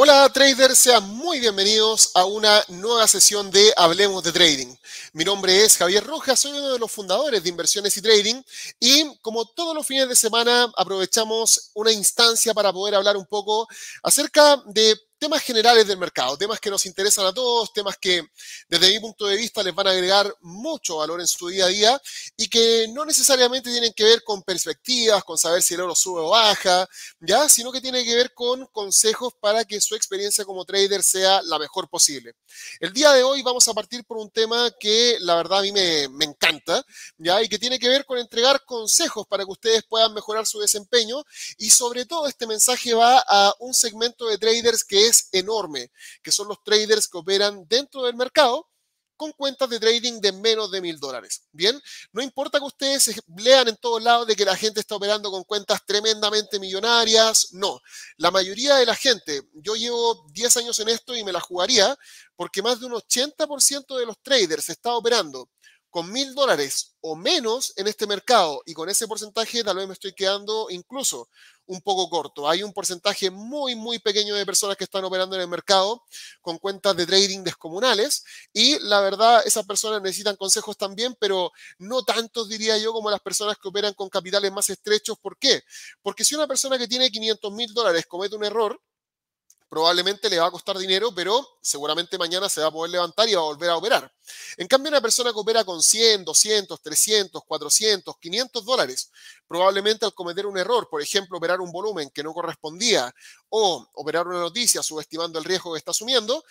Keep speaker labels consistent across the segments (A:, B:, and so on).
A: Hola traders, sean muy bienvenidos a una nueva sesión de Hablemos de Trading. Mi nombre es Javier Rojas, soy uno de los fundadores de Inversiones y Trading y como todos los fines de semana aprovechamos una instancia para poder hablar un poco acerca de temas generales del mercado, temas que nos interesan a todos, temas que desde mi punto de vista les van a agregar mucho valor en su día a día y que no necesariamente tienen que ver con perspectivas, con saber si el oro sube o baja, ya, sino que tiene que ver con consejos para que su experiencia como trader sea la mejor posible. El día de hoy vamos a partir por un tema que la verdad a mí me, encanta, ya, y que tiene que ver con entregar consejos para que ustedes puedan mejorar su desempeño y sobre todo este mensaje va a un segmento de traders que es enorme, que son los traders que operan dentro del mercado con cuentas de trading de menos de mil dólares. Bien, no importa que ustedes lean en todos lados de que la gente está operando con cuentas tremendamente millonarias, no. La mayoría de la gente, yo llevo 10 años en esto y me la jugaría, porque más de un 80% de los traders está operando con mil dólares o menos en este mercado y con ese porcentaje tal vez me estoy quedando incluso un poco corto. Hay un porcentaje muy, muy pequeño de personas que están operando en el mercado con cuentas de trading descomunales y la verdad esas personas necesitan consejos también, pero no tantos diría yo como las personas que operan con capitales más estrechos. ¿Por qué? Porque si una persona que tiene 500 mil dólares comete un error, probablemente le va a costar dinero, pero seguramente mañana se va a poder levantar y va a volver a operar. En cambio, una persona que opera con 100, 200, 300, 400, 500 dólares, probablemente al cometer un error, por ejemplo, operar un volumen que no correspondía o operar una noticia subestimando el riesgo que está asumiendo,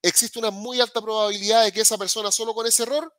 A: existe una muy alta probabilidad de que esa persona solo con ese error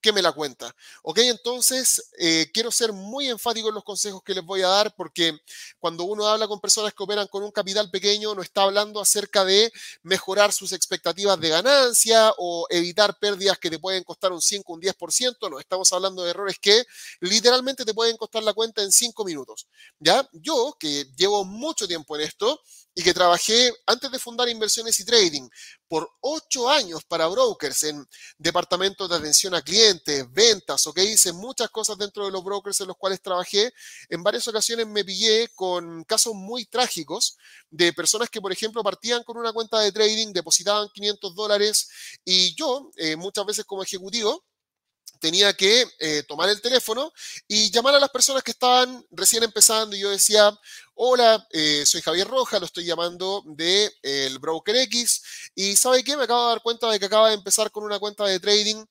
A: que me la cuenta. Ok, entonces eh, quiero ser muy enfático en los consejos que les voy a dar porque cuando uno habla con personas que operan con un capital pequeño, no está hablando acerca de mejorar sus expectativas de ganancia o evitar pérdidas que te pueden costar un 5, un 10%, no, estamos hablando de errores que literalmente te pueden costar la cuenta en 5 minutos. ¿Ya? Yo, que llevo mucho tiempo en esto, y que trabajé antes de fundar Inversiones y Trading por ocho años para brokers en departamentos de atención a clientes, ventas, o que hice muchas cosas dentro de los brokers en los cuales trabajé. En varias ocasiones me pillé con casos muy trágicos de personas que, por ejemplo, partían con una cuenta de trading, depositaban 500 dólares y yo, eh, muchas veces como ejecutivo, tenía que eh, tomar el teléfono y llamar a las personas que estaban recién empezando y yo decía, hola, eh, soy Javier Roja, lo estoy llamando de eh, el Broker X y ¿sabe qué? Me acabo de dar cuenta de que acaba de empezar con una cuenta de trading,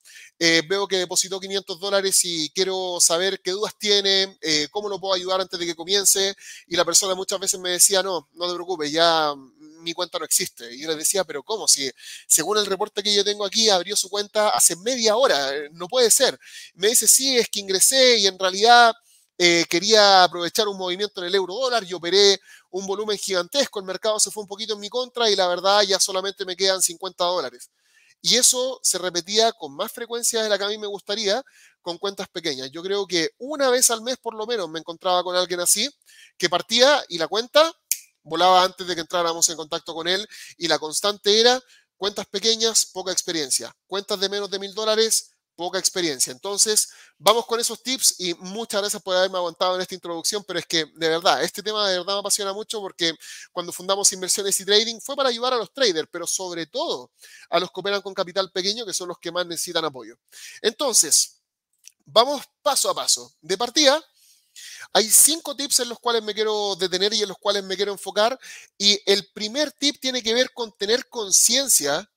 A: veo que depositó 500 dólares y quiero saber qué dudas tiene, cómo lo puedo ayudar antes de que comience y la persona muchas veces me decía, no, no te preocupes, ya mi cuenta no existe. Y yo les decía, pero ¿cómo? Si según el reporte que yo tengo aquí, abrió su cuenta hace media hora, no puede ser. Me dice, sí, es que ingresé y en realidad eh, quería aprovechar un movimiento en el euro dólar y operé un volumen gigantesco, el mercado se fue un poquito en mi contra y la verdad ya solamente me quedan 50 dólares. Y eso se repetía con más frecuencia de la que a mí me gustaría con cuentas pequeñas. Yo creo que una vez al mes por lo menos me encontraba con alguien así que partía y la cuenta volaba antes de que entráramos en contacto con él y la constante era cuentas pequeñas, poca experiencia, cuentas de menos de mil dólares, poca experiencia. Entonces, vamos con esos tips y muchas gracias por haberme aguantado en esta introducción, pero es que de verdad, este tema de verdad me apasiona mucho porque cuando fundamos inversiones y trading fue para ayudar a los traders, pero sobre todo a los que operan con capital pequeño, que son los que más necesitan apoyo. Entonces, vamos paso a paso. De partida, hay cinco tips en los cuales me quiero detener y en los cuales me quiero enfocar. Y el primer tip tiene que ver con tener conciencia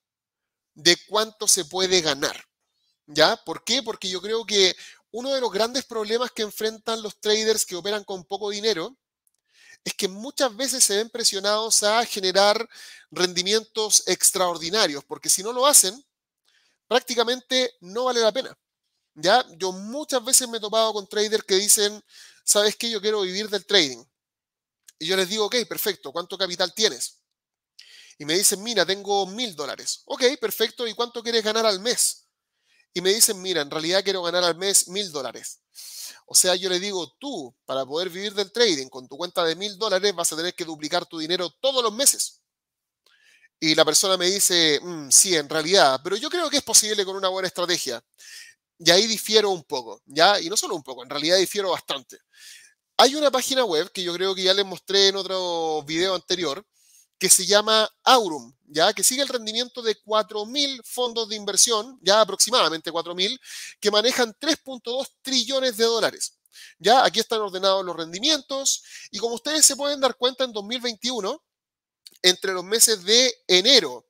A: de cuánto se puede ganar. ¿Ya? ¿Por qué? Porque yo creo que uno de los grandes problemas que enfrentan los traders que operan con poco dinero es que muchas veces se ven presionados a generar rendimientos extraordinarios, porque si no lo hacen, prácticamente no vale la pena. ¿Ya? Yo muchas veces me he topado con traders que dicen, ¿sabes qué? Yo quiero vivir del trading. Y yo les digo, ok, perfecto, ¿cuánto capital tienes? Y me dicen, mira, tengo mil dólares. Ok, perfecto, ¿y cuánto quieres ganar al mes? Y me dicen, mira, en realidad quiero ganar al mes mil dólares. O sea, yo les digo, tú, para poder vivir del trading con tu cuenta de mil dólares, vas a tener que duplicar tu dinero todos los meses. Y la persona me dice, mm, sí, en realidad, pero yo creo que es posible con una buena estrategia. Y ahí difiero un poco, ¿ya? Y no solo un poco, en realidad difiero bastante. Hay una página web que yo creo que ya les mostré en otro video anterior, que se llama Aurum, ¿ya? que sigue el rendimiento de 4.000 fondos de inversión, ya aproximadamente 4.000, que manejan 3.2 trillones de dólares. Ya aquí están ordenados los rendimientos y como ustedes se pueden dar cuenta en 2021, entre los meses de enero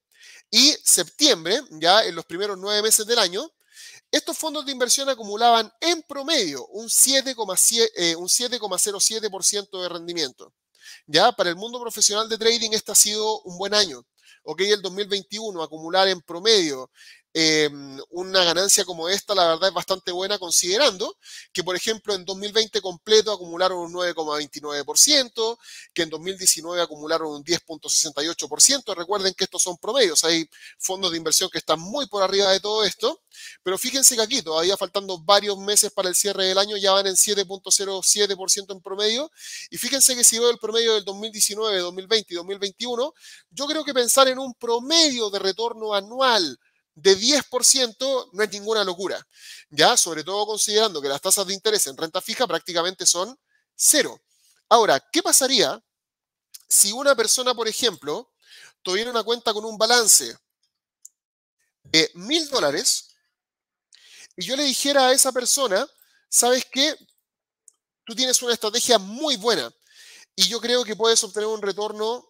A: y septiembre, ya en los primeros nueve meses del año, estos fondos de inversión acumulaban en promedio un 7,07% eh, de rendimiento. Ya para el mundo profesional de trading este ha sido un buen año. Ok, el 2021 acumular en promedio Em, una ganancia como esta, la verdad, es bastante buena considerando que, por ejemplo, en 2020 completo acumularon un 9,29%, que en 2019 acumularon un 10,68%. Recuerden que estos son promedios, hay fondos de inversión que están muy por arriba de todo esto, pero fíjense que aquí, todavía faltando varios meses para el cierre del año, ya van en 7,07% en promedio. Y fíjense que si veo el promedio del 2019, 2020 y 2021, yo creo que pensar en un promedio de retorno anual, de 10% no es ninguna locura, ¿ya? Sobre todo considerando que las tasas de interés en renta fija prácticamente son cero. Ahora, ¿qué pasaría si una persona, por ejemplo, tuviera una cuenta con un balance de mil dólares y yo le dijera a esa persona, ¿sabes qué? Tú tienes una estrategia muy buena y yo creo que puedes obtener un retorno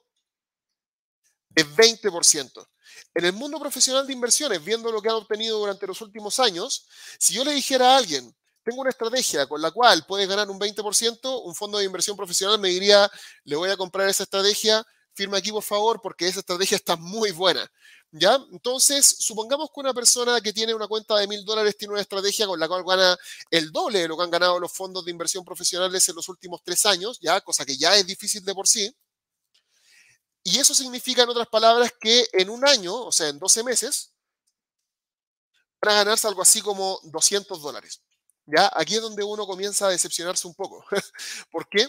A: de 20%. En el mundo profesional de inversiones, viendo lo que han obtenido durante los últimos años, si yo le dijera a alguien, tengo una estrategia con la cual puedes ganar un 20%, un fondo de inversión profesional me diría, le voy a comprar esa estrategia, firma aquí por favor, porque esa estrategia está muy buena. ¿Ya? Entonces, supongamos que una persona que tiene una cuenta de mil dólares tiene una estrategia con la cual gana el doble de lo que han ganado los fondos de inversión profesionales en los últimos tres años, ¿ya? Cosa que ya es difícil de por sí. Y eso significa, en otras palabras, que en un año, o sea, en 12 meses, van a ganarse algo así como 200 dólares. ¿Ya? Aquí es donde uno comienza a decepcionarse un poco. ¿Por qué?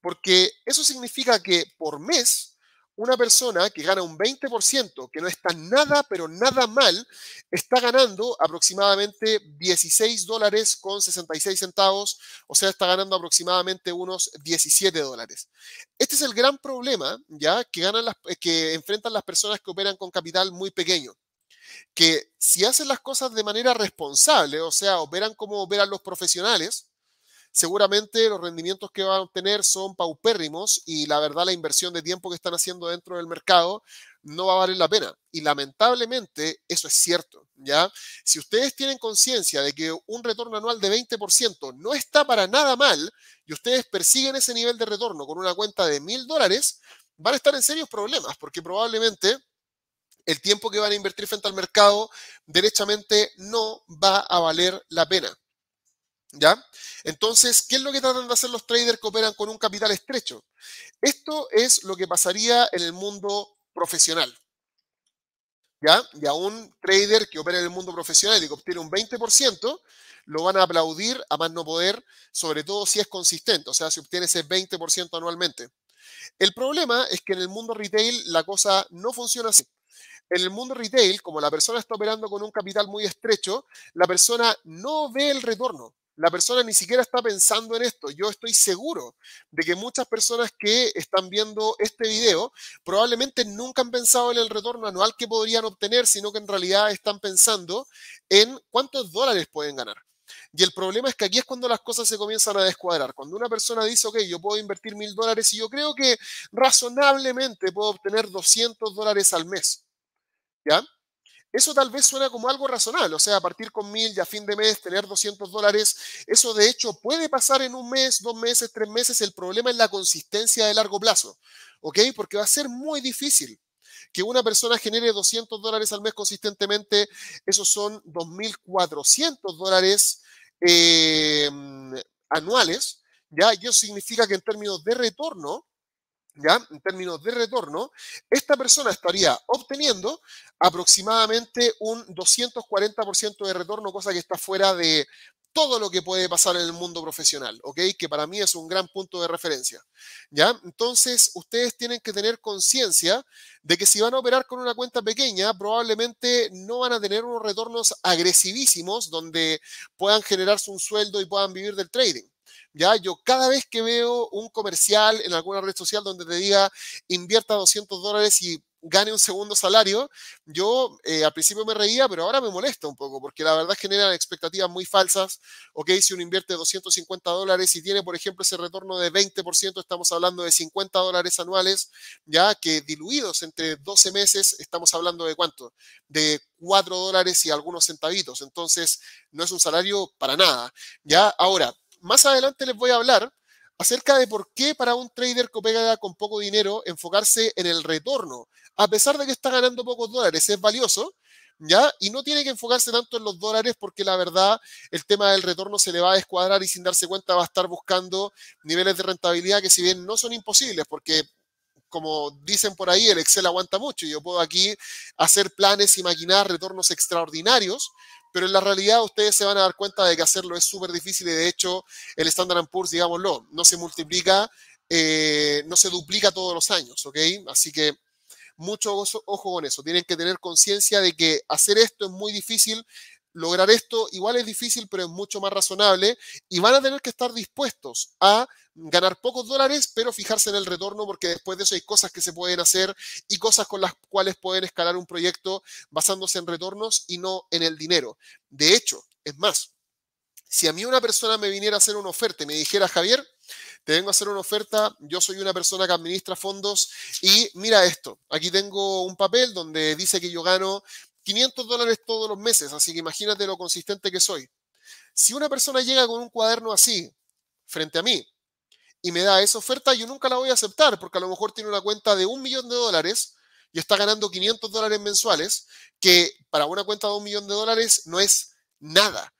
A: Porque eso significa que por mes una persona que gana un 20%, que no está nada, pero nada mal, está ganando aproximadamente 16 dólares con 66 centavos, o sea, está ganando aproximadamente unos 17 dólares. Este es el gran problema, ¿ya? Que, ganan las, eh, que enfrentan las personas que operan con capital muy pequeño que si hacen las cosas de manera responsable, o sea, operan como operan los profesionales, seguramente los rendimientos que van a obtener son paupérrimos y la verdad la inversión de tiempo que están haciendo dentro del mercado no va a valer la pena. Y lamentablemente eso es cierto, ¿ya? Si ustedes tienen conciencia de que un retorno anual de 20% no está para nada mal y ustedes persiguen ese nivel de retorno con una cuenta de mil dólares, van a estar en serios problemas porque probablemente el tiempo que van a invertir frente al mercado derechamente no va a valer la pena. ¿Ya? Entonces, ¿qué es lo que tratan de hacer los traders que operan con un capital estrecho? Esto es lo que pasaría en el mundo profesional. ¿Ya? Y a un trader que opera en el mundo profesional y que obtiene un 20%, lo van a aplaudir a más no poder, sobre todo si es consistente, o sea, si obtiene ese 20% anualmente. El problema es que en el mundo retail la cosa no funciona así. En el mundo retail, como la persona está operando con un capital muy estrecho, la persona no ve el retorno la persona ni siquiera está pensando en esto. Yo estoy seguro de que muchas personas que están viendo este video probablemente nunca han pensado en el retorno anual que podrían obtener, sino que en realidad están pensando en cuántos dólares pueden ganar. Y el problema es que aquí es cuando las cosas se comienzan a descuadrar. Cuando una persona dice, ok, yo puedo invertir mil dólares y yo creo que razonablemente puedo obtener 200 dólares al mes. ¿Ya? Eso tal vez suena como algo razonable, o sea, partir con mil y a fin de mes tener 200 dólares, eso de hecho puede pasar en un mes, dos meses, tres meses, el problema es la consistencia de largo plazo, ¿ok? Porque va a ser muy difícil que una persona genere 200 dólares al mes consistentemente, esos son 2.400 dólares eh, anuales, ¿ya? Y eso significa que en términos de retorno, en términos de retorno, esta persona estaría obteniendo aproximadamente un 240% de retorno, cosa que está fuera de todo lo que puede pasar en el mundo profesional, ¿ok? Que para mí es un gran punto de referencia, ¿ya? Entonces, ustedes tienen que tener conciencia de que si van a operar con una cuenta pequeña, probablemente no van a tener unos retornos agresivísimos donde puedan generarse un sueldo y puedan vivir del trading. ¿ya? Yo cada vez que veo un comercial en alguna red social donde te diga invierta 200 dólares y gane un segundo salario, yo eh, al principio me reía, pero ahora me molesta un poco, porque la verdad generan expectativas muy falsas. Ok, si uno invierte 250 dólares y tiene, por ejemplo, ese retorno de 20%, estamos hablando de 50 dólares anuales, ya que diluidos entre 12 meses, estamos hablando de cuánto? De 4 dólares y algunos centavitos. Entonces, no es un salario para nada. Ya, ahora, más adelante les voy a hablar acerca de por qué para un trader que pega con poco dinero enfocarse en el retorno, a pesar de que está ganando pocos dólares, es valioso, ¿ya? Y no tiene que enfocarse tanto en los dólares porque la verdad el tema del retorno se le va a descuadrar y sin darse cuenta va a estar buscando niveles de rentabilidad que si bien no son imposibles porque... Como dicen por ahí, el Excel aguanta mucho. y Yo puedo aquí hacer planes y maquinar retornos extraordinarios, pero en la realidad ustedes se van a dar cuenta de que hacerlo es súper difícil y de hecho el Standard Poor's, digámoslo, no se multiplica, eh, no se duplica todos los años, ¿ok? Así que mucho ojo con eso, tienen que tener conciencia de que hacer esto es muy difícil, lograr esto igual es difícil, pero es mucho más razonable y van a tener que estar dispuestos a ganar pocos dólares, pero fijarse en el retorno porque después de eso hay cosas que se pueden hacer y cosas con las cuales pueden escalar un proyecto basándose en retornos y no en el dinero. De hecho, es más, si a mí una persona me viniera a hacer una oferta y me dijera, Javier, te vengo a hacer una oferta, yo soy una persona que administra fondos y mira esto, aquí tengo un papel donde dice que yo gano 500 dólares todos los meses, así que imagínate lo consistente que soy. Si una persona llega con un cuaderno así frente a mí y me da esa oferta, yo nunca la voy a aceptar porque a lo mejor tiene una cuenta de un millón de dólares y está ganando 500 dólares mensuales, que para una cuenta de un millón de dólares no es nada.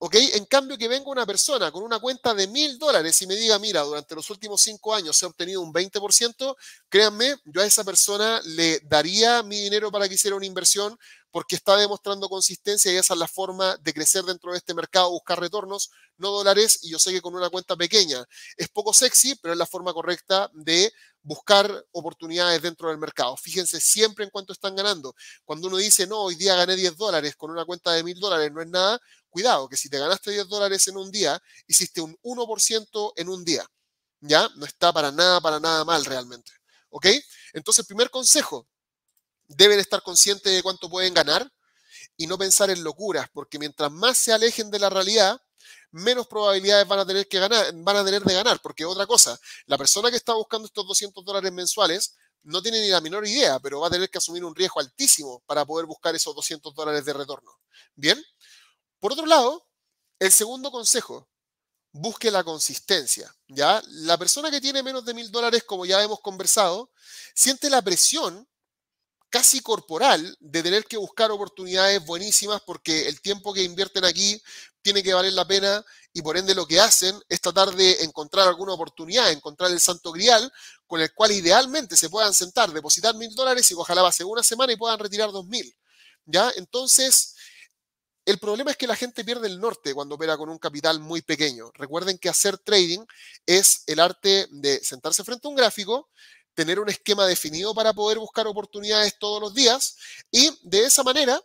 A: ¿Ok? En cambio, que venga una persona con una cuenta de mil dólares y me diga, mira, durante los últimos cinco años se ha obtenido un 20%, créanme, yo a esa persona le daría mi dinero para que hiciera una inversión porque está demostrando consistencia y esa es la forma de crecer dentro de este mercado, buscar retornos, no dólares, y yo sé que con una cuenta pequeña es poco sexy, pero es la forma correcta de buscar oportunidades dentro del mercado. Fíjense siempre en cuánto están ganando. Cuando uno dice, no, hoy día gané 10 dólares con una cuenta de 1000 dólares, no es nada, cuidado, que si te ganaste 10 dólares en un día, hiciste un 1% en un día. ¿Ya? No está para nada, para nada mal realmente. ¿Ok? Entonces, primer consejo, deben estar conscientes de cuánto pueden ganar y no pensar en locuras, porque mientras más se alejen de la realidad, menos probabilidades van a tener que ganar, van a tener de ganar, porque otra cosa, la persona que está buscando estos 200 dólares mensuales no tiene ni la menor idea, pero va a tener que asumir un riesgo altísimo para poder buscar esos 200 dólares de retorno. Bien, por otro lado, el segundo consejo, busque la consistencia. ¿ya? La persona que tiene menos de mil dólares, como ya hemos conversado, siente la presión casi corporal de tener que buscar oportunidades buenísimas porque el tiempo que invierten aquí tiene que valer la pena y por ende lo que hacen es tratar de encontrar alguna oportunidad, encontrar el santo grial con el cual idealmente se puedan sentar, depositar mil dólares y ojalá pase una semana y puedan retirar dos mil. ¿Ya? Entonces, el problema es que la gente pierde el norte cuando opera con un capital muy pequeño. Recuerden que hacer trading es el arte de sentarse frente a un gráfico, tener un esquema definido para poder buscar oportunidades todos los días y de esa manera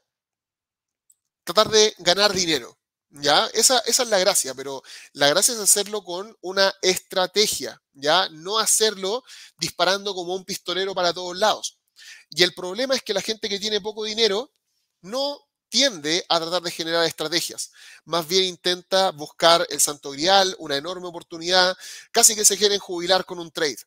A: tratar de ganar dinero. ¿Ya? Esa, esa, es la gracia, pero la gracia es hacerlo con una estrategia, ¿ya? No hacerlo disparando como un pistolero para todos lados. Y el problema es que la gente que tiene poco dinero no tiende a tratar de generar estrategias. Más bien intenta buscar el santo grial, una enorme oportunidad, casi que se quieren jubilar con un trade.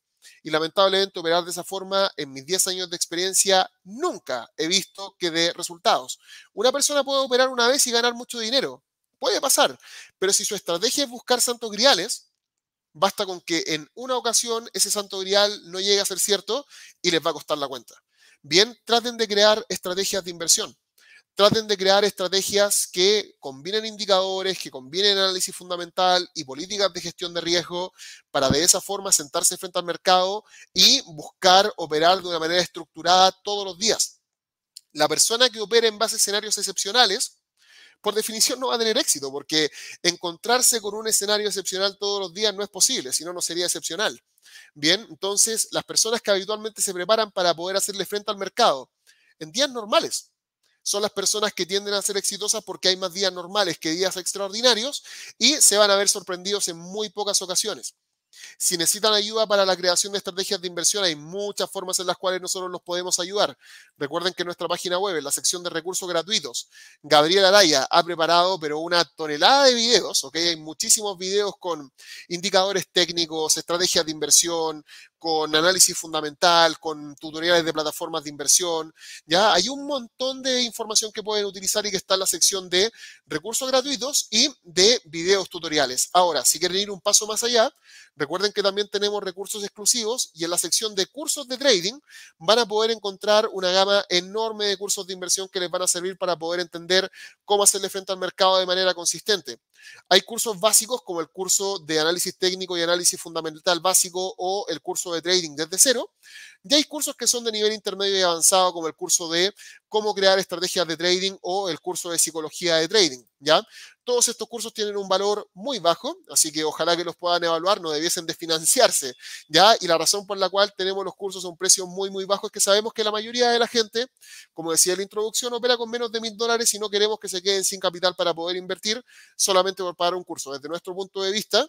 A: Y lamentablemente operar de esa forma, en mis 10 años de experiencia, nunca he visto que dé resultados. Una persona puede operar una vez y ganar mucho dinero. Puede pasar. Pero si su estrategia es buscar santos griales, basta con que en una ocasión ese santo grial no llegue a ser cierto y les va a costar la cuenta. Bien, traten de crear estrategias de inversión traten de crear estrategias que combinen indicadores, que combinen análisis fundamental y políticas de gestión de riesgo para de esa forma sentarse frente al mercado y buscar operar de una manera estructurada todos los días. La persona que opera en base a escenarios excepcionales, por definición no va a tener éxito, porque encontrarse con un escenario excepcional todos los días no es posible, si no, no sería excepcional. Bien, entonces las personas que habitualmente se preparan para poder hacerle frente al mercado en días normales, son las personas que tienden a ser exitosas porque hay más días normales que días extraordinarios y se van a ver sorprendidos en muy pocas ocasiones. Si necesitan ayuda para la creación de estrategias de inversión, hay muchas formas en las cuales nosotros nos podemos ayudar. Recuerden que nuestra página web, la sección de recursos gratuitos, Gabriel Araya ha preparado, pero una tonelada de videos, ¿ok? Hay muchísimos videos con indicadores técnicos, estrategias de inversión, con análisis fundamental, con tutoriales de plataformas de inversión. Ya hay un montón de información que pueden utilizar y que está en la sección de recursos gratuitos y de videos tutoriales. Ahora, si quieren ir un paso más allá, recuerden Recuerden que también tenemos recursos exclusivos y en la sección de cursos de trading van a poder encontrar una gama enorme de cursos de inversión que les van a servir para poder entender cómo hacerle frente al mercado de manera consistente. Hay cursos básicos como el curso de análisis técnico y análisis fundamental básico o el curso de trading desde cero. Y hay cursos que son de nivel intermedio y avanzado como el curso de cómo crear estrategias de trading o el curso de psicología de trading. ¿ya? Todos estos cursos tienen un valor muy bajo, así que ojalá que los puedan evaluar, no debiesen desfinanciarse. ¿ya? Y la razón por la cual tenemos los cursos a un precio muy, muy bajo es que sabemos que la mayoría de la gente, como decía en la introducción, opera con menos de mil dólares y no queremos que se queden sin capital para poder invertir solamente para un curso. Desde nuestro punto de vista,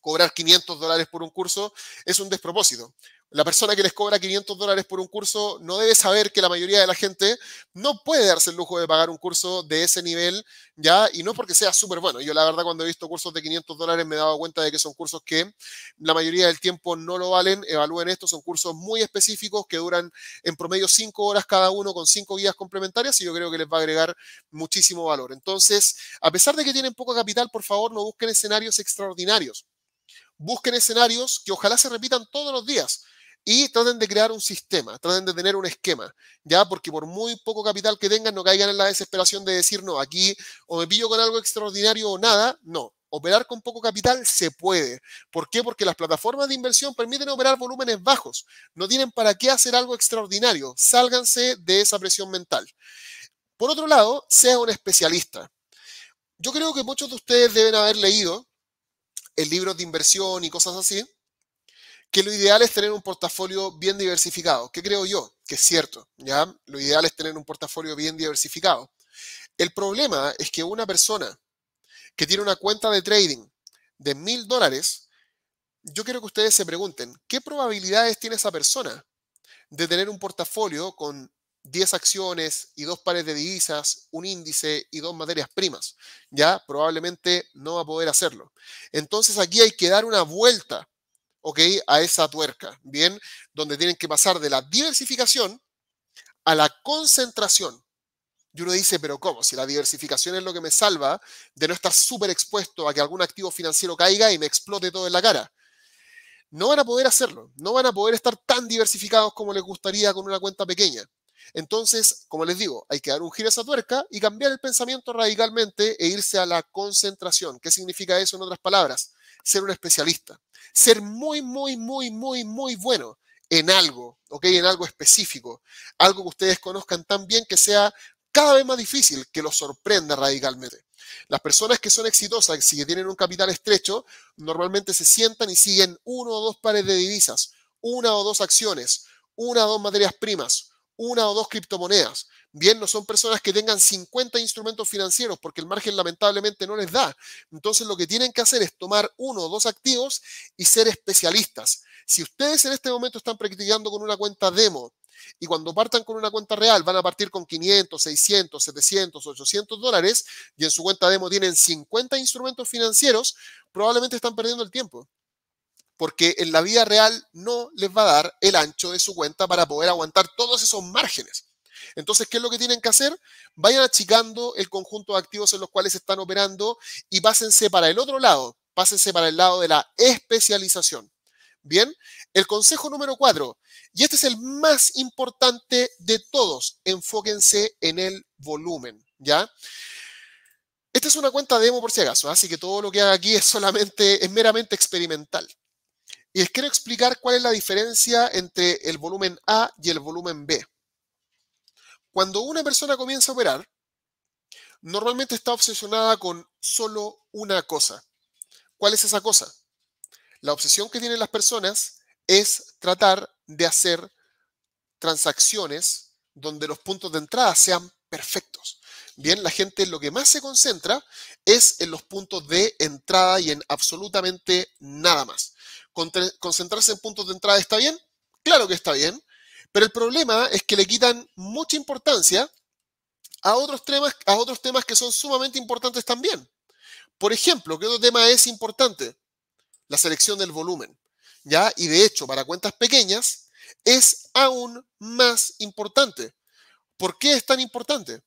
A: cobrar 500 dólares por un curso es un despropósito. La persona que les cobra 500 dólares por un curso no debe saber que la mayoría de la gente no puede darse el lujo de pagar un curso de ese nivel, ¿ya? Y no porque sea súper bueno. Yo la verdad cuando he visto cursos de 500 dólares me he dado cuenta de que son cursos que la mayoría del tiempo no lo valen. Evalúen esto, son cursos muy específicos que duran en promedio 5 horas cada uno con 5 guías complementarias y yo creo que les va a agregar muchísimo valor. Entonces, a pesar de que tienen poco capital, por favor no busquen escenarios extraordinarios busquen escenarios que ojalá se repitan todos los días y traten de crear un sistema, traten de tener un esquema, ¿ya? Porque por muy poco capital que tengan, no caigan en la desesperación de decir, no, aquí o me pillo con algo extraordinario o nada, no. Operar con poco capital se puede. ¿Por qué? Porque las plataformas de inversión permiten operar volúmenes bajos. No tienen para qué hacer algo extraordinario. Sálganse de esa presión mental. Por otro lado, sea un especialista. Yo creo que muchos de ustedes deben haber leído el libros de inversión y cosas así, que lo ideal es tener un portafolio bien diversificado, ¿Qué creo yo que es cierto, ¿ya? Lo ideal es tener un portafolio bien diversificado. El problema es que una persona que tiene una cuenta de trading de mil dólares, yo quiero que ustedes se pregunten, ¿qué probabilidades tiene esa persona de tener un portafolio con 10 acciones y dos pares de divisas, un índice y dos materias primas. Ya probablemente no va a poder hacerlo. Entonces aquí hay que dar una vuelta, ¿ok? A esa tuerca, ¿bien? Donde tienen que pasar de la diversificación a la concentración. Y uno dice, pero ¿cómo? Si la diversificación es lo que me salva de no estar súper expuesto a que algún activo financiero caiga y me explote todo en la cara no van a poder hacerlo, no van a poder estar tan diversificados como les gustaría con una cuenta pequeña. Entonces, como les digo, hay que dar un giro a esa tuerca y cambiar el pensamiento radicalmente e irse a la concentración. ¿Qué significa eso en otras palabras? Ser un especialista. Ser muy, muy, muy, muy, muy bueno en algo, ¿ok? En algo específico. Algo que ustedes conozcan tan bien que sea cada vez más difícil, que lo sorprenda radicalmente. Las personas que son exitosas, y que tienen un capital estrecho, normalmente se sientan y siguen uno o dos pares de divisas, una o dos acciones, una o dos materias primas, una o dos criptomonedas. Bien, no son personas que tengan 50 instrumentos financieros porque el margen lamentablemente no les da. Entonces lo que tienen que hacer es tomar uno o dos activos y ser especialistas. Si ustedes en este momento están practicando con una cuenta demo y cuando partan con una cuenta real van a partir con 500, 600, 700, 800 dólares y en su cuenta demo tienen 50 instrumentos financieros, probablemente están perdiendo el tiempo porque en la vida real no les va a dar el ancho de su cuenta para poder aguantar todos esos márgenes. Entonces, ¿qué es lo que tienen que hacer? Vayan achicando el conjunto de activos en los cuales están operando y pásense para el otro lado, pásense para el lado de la especialización. Bien, el consejo número cuatro, y este es el más importante de todos, enfóquense en el volumen, ¿ya? Esta es una cuenta demo por si acaso, así que todo lo que haga aquí es solamente, es meramente experimental. Y les quiero explicar cuál es la diferencia entre el volumen A y el volumen B. Cuando una persona comienza a operar, normalmente está obsesionada con solo una cosa. ¿Cuál es esa cosa? La obsesión que tienen las personas es tratar de hacer transacciones donde los puntos de entrada sean perfectos. Bien, la gente lo que más se concentra es en los puntos de entrada y en absolutamente nada más. ¿Concentrarse en puntos de entrada está bien? Claro que está bien, pero el problema es que le quitan mucha importancia a otros temas, a otros temas que son sumamente importantes también. Por ejemplo, ¿qué otro tema es importante? La selección del volumen. ¿ya? Y de hecho, para cuentas pequeñas, es aún más importante. ¿Por qué es tan importante?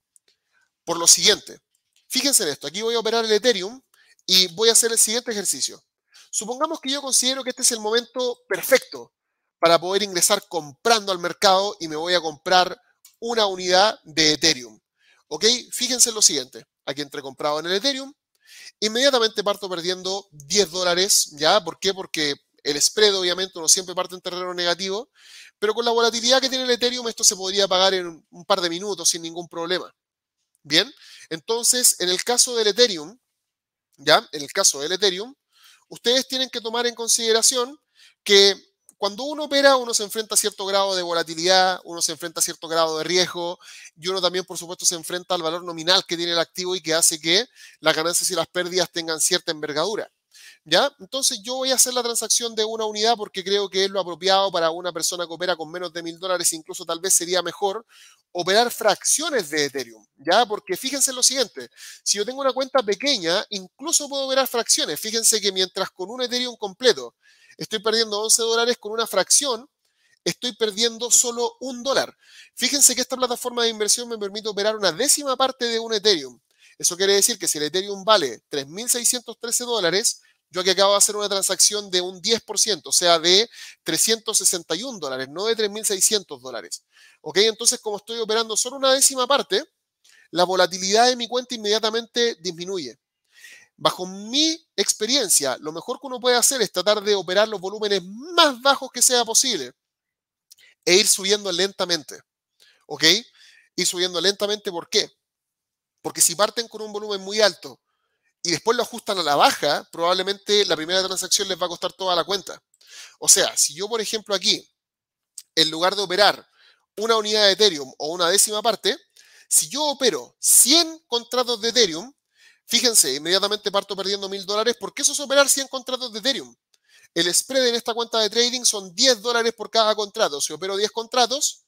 A: por lo siguiente. Fíjense en esto. Aquí voy a operar el Ethereum y voy a hacer el siguiente ejercicio. Supongamos que yo considero que este es el momento perfecto para poder ingresar comprando al mercado y me voy a comprar una unidad de Ethereum. ¿Ok? Fíjense en lo siguiente. Aquí entre comprado en el Ethereum. Inmediatamente parto perdiendo 10 dólares. ¿Ya? ¿Por qué? Porque el spread obviamente no siempre parte en terreno negativo. Pero con la volatilidad que tiene el Ethereum esto se podría pagar en un par de minutos sin ningún problema. Bien, entonces en el caso del Ethereum, ya, en el caso del Ethereum, ustedes tienen que tomar en consideración que cuando uno opera, uno se enfrenta a cierto grado de volatilidad, uno se enfrenta a cierto grado de riesgo y uno también, por supuesto, se enfrenta al valor nominal que tiene el activo y que hace que las ganancias y las pérdidas tengan cierta envergadura. ¿ya? Entonces yo voy a hacer la transacción de una unidad porque creo que es lo apropiado para una persona que opera con menos de mil dólares, incluso tal vez sería mejor operar fracciones de Ethereum, ¿ya? Porque fíjense lo siguiente, si yo tengo una cuenta pequeña, incluso puedo operar fracciones. Fíjense que mientras con un Ethereum completo estoy perdiendo 11 dólares con una fracción, estoy perdiendo solo un dólar. Fíjense que esta plataforma de inversión me permite operar una décima parte de un Ethereum. Eso quiere decir que si el Ethereum vale 3.613 dólares, yo aquí acabo de hacer una transacción de un 10%, o sea, de 361 dólares, no de 3.600 dólares. Entonces, como estoy operando solo una décima parte, la volatilidad de mi cuenta inmediatamente disminuye. Bajo mi experiencia, lo mejor que uno puede hacer es tratar de operar los volúmenes más bajos que sea posible e ir subiendo lentamente. ¿Ok? Ir subiendo lentamente, ¿por qué? Porque si parten con un volumen muy alto y después lo ajustan a la baja, probablemente la primera transacción les va a costar toda la cuenta. O sea, si yo, por ejemplo, aquí, en lugar de operar una unidad de Ethereum o una décima parte, si yo opero 100 contratos de Ethereum, fíjense, inmediatamente parto perdiendo 1000 dólares porque eso es operar 100 contratos de Ethereum. El spread en esta cuenta de trading son 10 dólares por cada contrato. Si opero 10 contratos,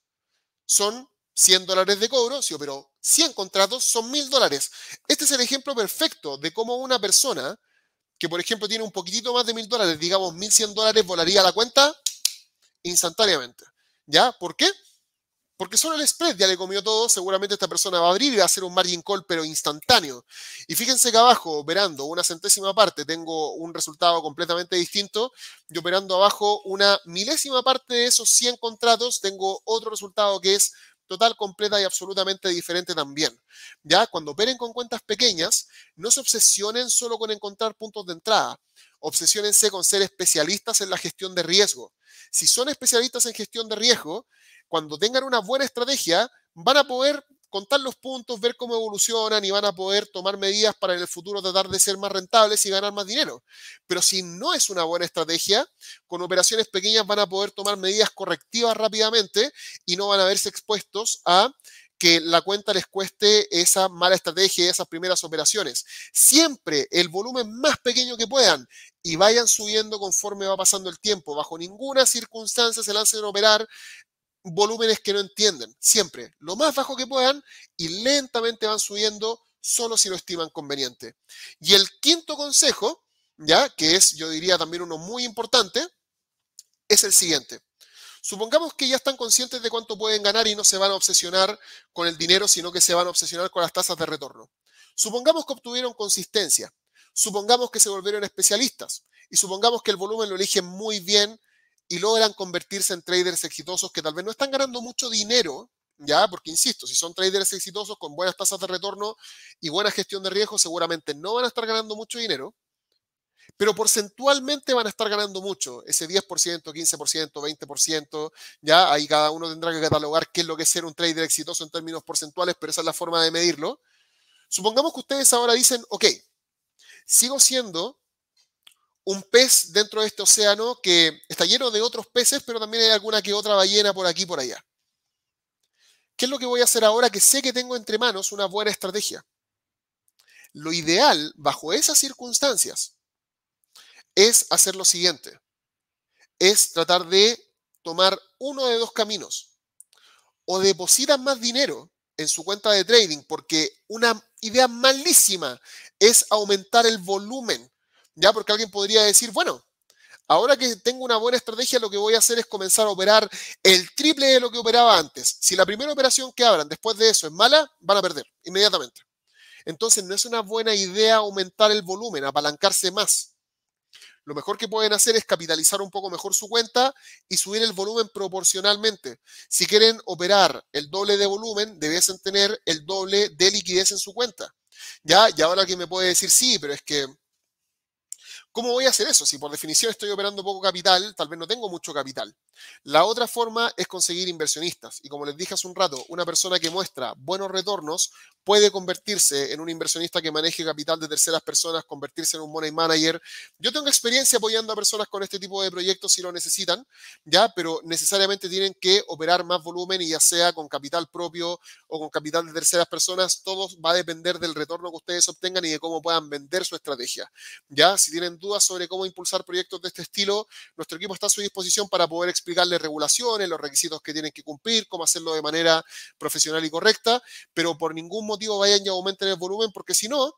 A: son 100 dólares de cobro, si operó 100 contratos, son 1000 dólares. Este es el ejemplo perfecto de cómo una persona que, por ejemplo, tiene un poquitito más de 1000 dólares, digamos 1100 dólares, volaría a la cuenta instantáneamente. ¿Ya? ¿Por qué? Porque solo el spread ya le comió todo, seguramente esta persona va a abrir y va a hacer un margin call, pero instantáneo. Y fíjense que abajo, operando una centésima parte, tengo un resultado completamente distinto, y operando abajo una milésima parte de esos 100 contratos, tengo otro resultado que es total, completa y absolutamente diferente también. Ya, cuando operen con cuentas pequeñas, no se obsesionen solo con encontrar puntos de entrada. Obsesionense con ser especialistas en la gestión de riesgo. Si son especialistas en gestión de riesgo, cuando tengan una buena estrategia, van a poder contar los puntos, ver cómo evolucionan y van a poder tomar medidas para en el futuro tratar de ser más rentables y ganar más dinero. Pero si no es una buena estrategia, con operaciones pequeñas van a poder tomar medidas correctivas rápidamente y no van a verse expuestos a que la cuenta les cueste esa mala estrategia, y esas primeras operaciones. Siempre el volumen más pequeño que puedan y vayan subiendo conforme va pasando el tiempo. Bajo ninguna circunstancia se lancen a operar volúmenes que no entienden. Siempre, lo más bajo que puedan y lentamente van subiendo solo si lo estiman conveniente. Y el quinto consejo, ya, que es yo diría también uno muy importante, es el siguiente. Supongamos que ya están conscientes de cuánto pueden ganar y no se van a obsesionar con el dinero, sino que se van a obsesionar con las tasas de retorno. Supongamos que obtuvieron consistencia, supongamos que se volvieron especialistas y supongamos que el volumen lo eligen muy bien y logran convertirse en traders exitosos que tal vez no están ganando mucho dinero, ¿ya? Porque insisto, si son traders exitosos con buenas tasas de retorno y buena gestión de riesgo, seguramente no van a estar ganando mucho dinero, pero porcentualmente van a estar ganando mucho, ese 10%, 15%, 20%, ¿ya? Ahí cada uno tendrá que catalogar qué es lo que es ser un trader exitoso en términos porcentuales, pero esa es la forma de medirlo. Supongamos que ustedes ahora dicen, ok, sigo siendo un pez dentro de este océano que está lleno de otros peces, pero también hay alguna que otra ballena por aquí y por allá. ¿Qué es lo que voy a hacer ahora que sé que tengo entre manos una buena estrategia? Lo ideal, bajo esas circunstancias, es hacer lo siguiente. Es tratar de tomar uno de dos caminos. O depositar más dinero en su cuenta de trading, porque una idea malísima es aumentar el volumen ¿Ya? Porque alguien podría decir, bueno, ahora que tengo una buena estrategia, lo que voy a hacer es comenzar a operar el triple de lo que operaba antes. Si la primera operación que abran después de eso es mala, van a perder inmediatamente. Entonces no es una buena idea aumentar el volumen, apalancarse más. Lo mejor que pueden hacer es capitalizar un poco mejor su cuenta y subir el volumen proporcionalmente. Si quieren operar el doble de volumen, debiesen tener el doble de liquidez en su cuenta. ¿Ya? Y ahora que me puede decir, sí, pero es que ¿Cómo voy a hacer eso? Si por definición estoy operando poco capital, tal vez no tengo mucho capital. La otra forma es conseguir inversionistas. Y como les dije hace un rato, una persona que muestra buenos retornos puede convertirse en un inversionista que maneje capital de terceras personas, convertirse en un money manager. Yo tengo experiencia apoyando a personas con este tipo de proyectos si lo necesitan, ya, pero necesariamente tienen que operar más volumen y ya sea con capital propio o con capital de terceras personas, todo va a depender del retorno que ustedes obtengan y de cómo puedan vender su estrategia. Ya, si tienen dudas sobre cómo impulsar proyectos de este estilo, nuestro equipo está a su disposición para poder explicar explicarles regulaciones, los requisitos que tienen que cumplir, cómo hacerlo de manera profesional y correcta, pero por ningún motivo vayan y aumenten el volumen, porque si no,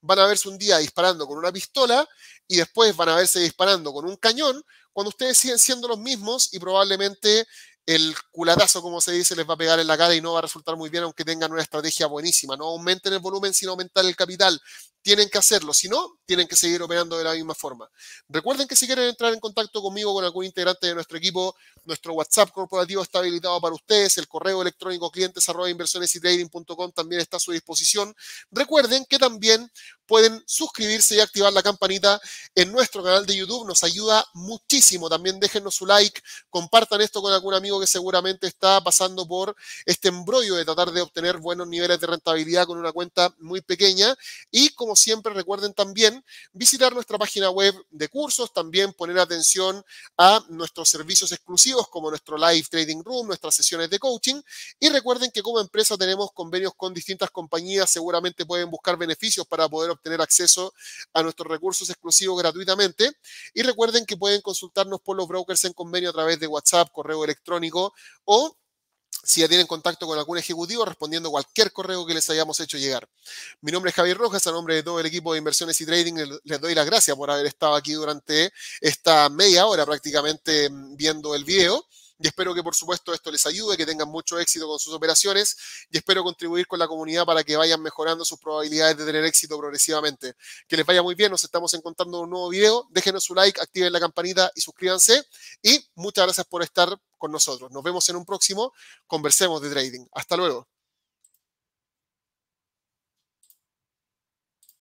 A: van a verse un día disparando con una pistola y después van a verse disparando con un cañón, cuando ustedes siguen siendo los mismos y probablemente el culatazo, como se dice, les va a pegar en la cara y no va a resultar muy bien, aunque tengan una estrategia buenísima. No aumenten el volumen, sino aumentar el capital. Tienen que hacerlo, si no, tienen que seguir operando de la misma forma. Recuerden que si quieren entrar en contacto conmigo, con algún integrante de nuestro equipo, nuestro WhatsApp corporativo está habilitado para ustedes, el correo electrónico clientes inversiones y trading.com también está a su disposición. Recuerden que también pueden suscribirse y activar la campanita en nuestro canal de YouTube, nos ayuda muchísimo. También déjenos su like, compartan esto con algún amigo que seguramente está pasando por este embrollo de tratar de obtener buenos niveles de rentabilidad con una cuenta muy pequeña. Y como siempre, recuerden también visitar nuestra página web de cursos, también poner atención a nuestros servicios exclusivos como nuestro live trading room, nuestras sesiones de coaching. Y recuerden que como empresa tenemos convenios con distintas compañías, seguramente pueden buscar beneficios para poder obtener acceso a nuestros recursos exclusivos gratuitamente. Y recuerden que pueden consultarnos por los brokers en convenio a través de WhatsApp, correo electrónico o si ya tienen contacto con algún ejecutivo, respondiendo cualquier correo que les hayamos hecho llegar. Mi nombre es Javier Rojas, a nombre de todo el equipo de inversiones y trading les doy las gracias por haber estado aquí durante esta media hora prácticamente mm, viendo el video y espero que por supuesto esto les ayude, que tengan mucho éxito con sus operaciones y espero contribuir con la comunidad para que vayan mejorando sus probabilidades de tener éxito progresivamente. Que les vaya muy bien, nos estamos encontrando un nuevo video, déjenos su like, activen la campanita y suscríbanse y muchas gracias por estar con nosotros. Nos vemos en un próximo, conversemos de trading. Hasta luego.